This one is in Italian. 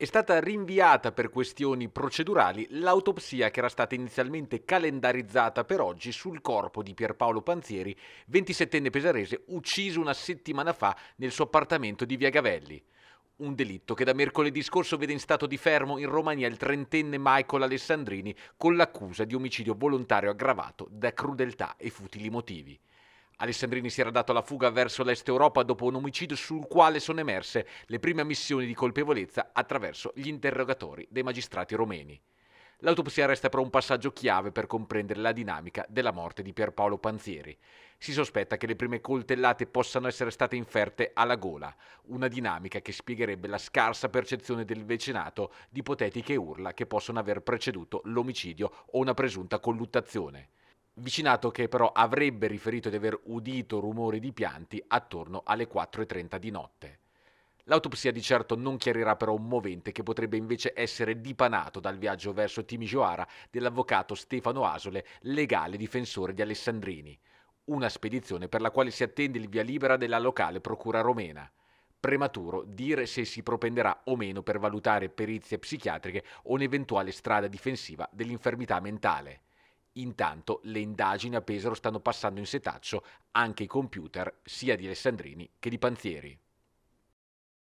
è stata rinviata per questioni procedurali l'autopsia che era stata inizialmente calendarizzata per oggi sul corpo di Pierpaolo Panzieri, 27enne pesarese, ucciso una settimana fa nel suo appartamento di Via Gavelli. Un delitto che da mercoledì scorso vede in stato di fermo in Romania il trentenne Michael Alessandrini con l'accusa di omicidio volontario aggravato da crudeltà e futili motivi. Alessandrini si era dato alla fuga verso l'est Europa dopo un omicidio sul quale sono emerse le prime ammissioni di colpevolezza attraverso gli interrogatori dei magistrati romeni. L'autopsia resta però un passaggio chiave per comprendere la dinamica della morte di Pierpaolo Panzieri. Si sospetta che le prime coltellate possano essere state inferte alla gola, una dinamica che spiegherebbe la scarsa percezione del vecinato di ipotetiche urla che possono aver preceduto l'omicidio o una presunta colluttazione vicinato che però avrebbe riferito di aver udito rumori di pianti attorno alle 4.30 di notte. L'autopsia di certo non chiarirà però un movente che potrebbe invece essere dipanato dal viaggio verso Timisoara dell'avvocato Stefano Asole, legale difensore di Alessandrini, una spedizione per la quale si attende il via libera della locale procura romena. Prematuro dire se si propenderà o meno per valutare perizie psichiatriche o un'eventuale strada difensiva dell'infermità mentale. Intanto le indagini a Pesaro stanno passando in setaccio anche i computer sia di Alessandrini che di Panzieri.